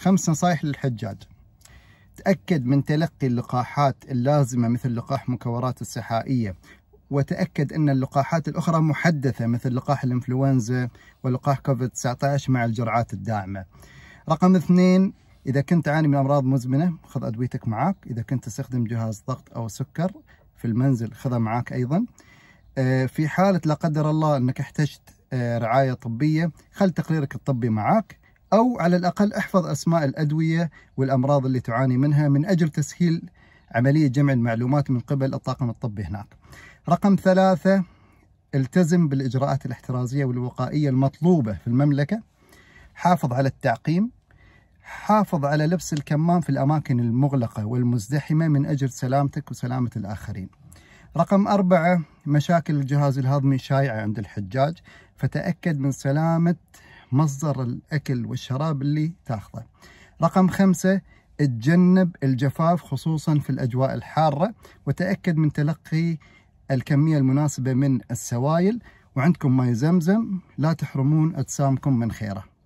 خمس نصائح للحجاج تأكد من تلقي اللقاحات اللازمة مثل لقاح مكورات السحائية وتأكد أن اللقاحات الأخرى محدثة مثل لقاح الإنفلونزا ولقاح كوفيد-19 مع الجرعات الداعمة رقم اثنين إذا كنت تعاني من أمراض مزمنة خذ أدويتك معك إذا كنت تستخدم جهاز ضغط أو سكر في المنزل خذها معك أيضا آه، في حالة لا قدر الله أنك احتجت آه، رعاية طبية خل تقريرك الطبي معك أو على الأقل احفظ أسماء الأدوية والأمراض اللي تعاني منها من أجل تسهيل عملية جمع المعلومات من قبل الطاقم الطبي هناك رقم ثلاثة التزم بالإجراءات الاحترازية والوقائية المطلوبة في المملكة حافظ على التعقيم حافظ على لبس الكمام في الأماكن المغلقة والمزدحمة من أجل سلامتك وسلامة الآخرين رقم أربعة مشاكل الجهاز الهضمي شائعة عند الحجاج فتأكد من سلامة مصدر الأكل والشراب اللي تاخذه رقم خمسة اتجنب الجفاف خصوصا في الأجواء الحارة وتأكد من تلقي الكمية المناسبة من السوائل وعندكم ماي زمزم لا تحرمون أجسامكم من خيره